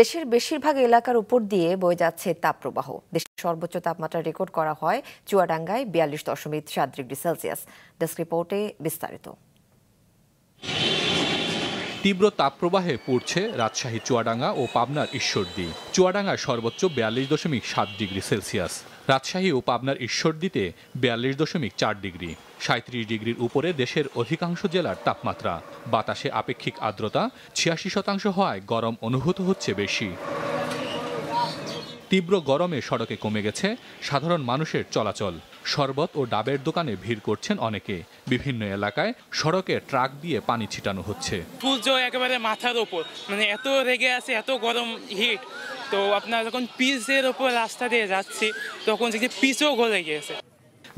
দেশের বেশিরভাগ এলাকার উপর দিয়ে বয়ে যাচ্ছে তাপপ্রবাহ দেশের সর্বোচ্চ তাপমাত্রা রেকর্ড করা হয় চুয়াডাঙ্গায় বিয়াল্লিশ দশমিক সাত ডিগ্রি সেলসিয়াস ডেস্ক রিপোর্টে বিস্তারিত তীব্র তাপপ্রবাহে পড়ছে রাজশাহী চুয়াডাঙ্গা ও পাবনার ঈশ্বরদী চুয়াডাঙ্গায় সর্বোচ্চ বিয়াল্লিশ দশমিক সাত ডিগ্রি সেলসিয়াস রাজশাহী ও পাবনার ঈশ্বরদীতে বিয়াল্লিশ দশমিক চার ডিগ্রি সাঁত্রিশ ডিগ্রির উপরে দেশের অধিকাংশ জেলার তাপমাত্রা বাতাসে আপেক্ষিক আর্দ্রতা ছিয়াশি শতাংশ হওয়ায় গরম অনুভূত হচ্ছে বেশি তীব্র গরমে সড়কে কমে গেছে সাধারণ মানুষের চলাচল শরবত ও ডাবের দোকানে ভিড় করছেন অনেকে বিভিন্ন এলাকায় সড়কে ট্রাক দিয়ে পানি ছিটানো হচ্ছে সূর্য একেবারে মাথার ওপর মানে এত রেগে আছে এত গরম হিট তো আপনার যখন পিচের ওপর রাস্তা দিয়ে যাচ্ছি তখন দেখছি পিচও গলে গিয়েছে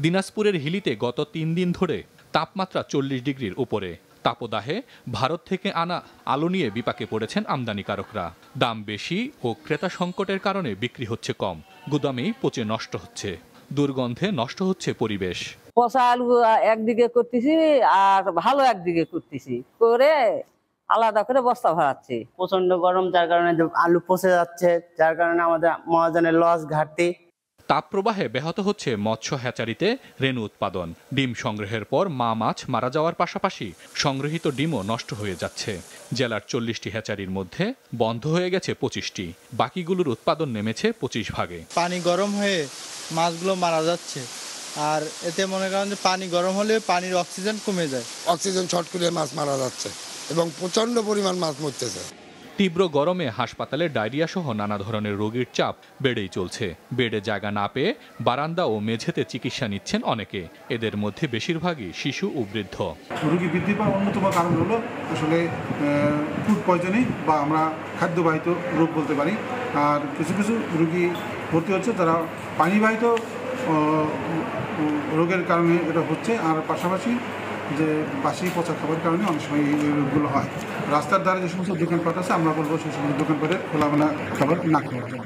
দিনাজপুরের হিলিতে গত তিন দিন ধরে তাপমাত্রা চল্লিশ ডিগ্রির উপরে তাপদাহে ভারত থেকে আনা আলো নিয়ে বিপাকে পড়েছেন আমদানিকারকরা দাম বেশি ও ক্রেতা সংকটের কারণে বিক্রি হচ্ছে কম গুদামেই পচে নষ্ট হচ্ছে দুর্গন্ধে নষ্ট হচ্ছে পরিবেশ পচা আলু একদিকে করতেছি আর ভালো একদিকে করতেছি করে আলাদা করে বস্তা ভরাচ্ছি প্রচন্ড গরম যার কারণে আলু পচে যাচ্ছে যার কারণে আমাদের মহাজনের লস ঘাটতি তাপপ্রবাহে ব্যাহত হচ্ছে মৎস্য হ্যাচারিতে রেণু উৎপাদন ডিম সংগ্রহের পর মা মাছ মারা যাওয়ার পাশাপাশি সংগৃহীত ডিমও নষ্ট হয়ে যাচ্ছে জেলার চল্লিশটি হ্যাচারির মধ্যে বন্ধ হয়ে গেছে পঁচিশটি বাকিগুলোর উৎপাদন নেমেছে পঁচিশ ভাগে পানি গরম হয়ে মাছগুলো মারা যাচ্ছে আর এতে মনে করেন যে পানি গরম হলে পানির অক্সিজেন কমে যায় অক্সিজেন ছট করে মাছ মারা যাচ্ছে এবং প্রচণ্ড পরিমাণ মাছ মরতেছে তীব্র গরমে হাসপাতালে ডায়রিয়া সহ নানা ধরনের রোগীর চাপ বেড়েই চলছে বেডে জায়গা না পেয়ে বারান্দা ও মেঝেতে চিকিৎসা নিচ্ছেন অনেকে এদের মধ্যে বেশিরভাগই শিশু ও বৃদ্ধ রোগী বৃদ্ধি পাওয়ার অন্যতম কারণ হলো আসলে ফুড পয়জনিং বা আমরা খাদ্যবাহিত রোগ বলতে পারি আর কিছু কিছু রোগী ভর্তি হচ্ছে তারা পানিবাহিত রোগের কারণে এটা হচ্ছে আর পাশাপাশি যে বাসি পচা খাবার কারণে অনেক সময় এই রোগগুলো হয় রাস্তার ধারে যে সমস্ত দোকানপাট আছে আমরা বলবো সেই সমস্ত দোকানপাটে খোলামেলা খাবার না খাওয়ার জন্য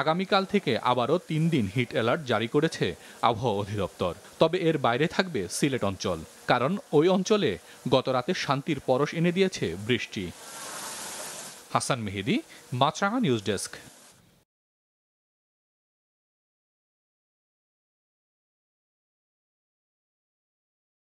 আগামীকাল থেকে আবারও তিন দিন হিট অ্যালার্ট জারি করেছে আবহাওয়া অধিদপ্তর তবে এর বাইরে থাকবে সিলেট অঞ্চল কারণ ওই অঞ্চলে গত রাতে শান্তির পরশ এনে দিয়েছে বৃষ্টি হাসান মেহেদি মাছরাঙা নিউজ ডেস্ক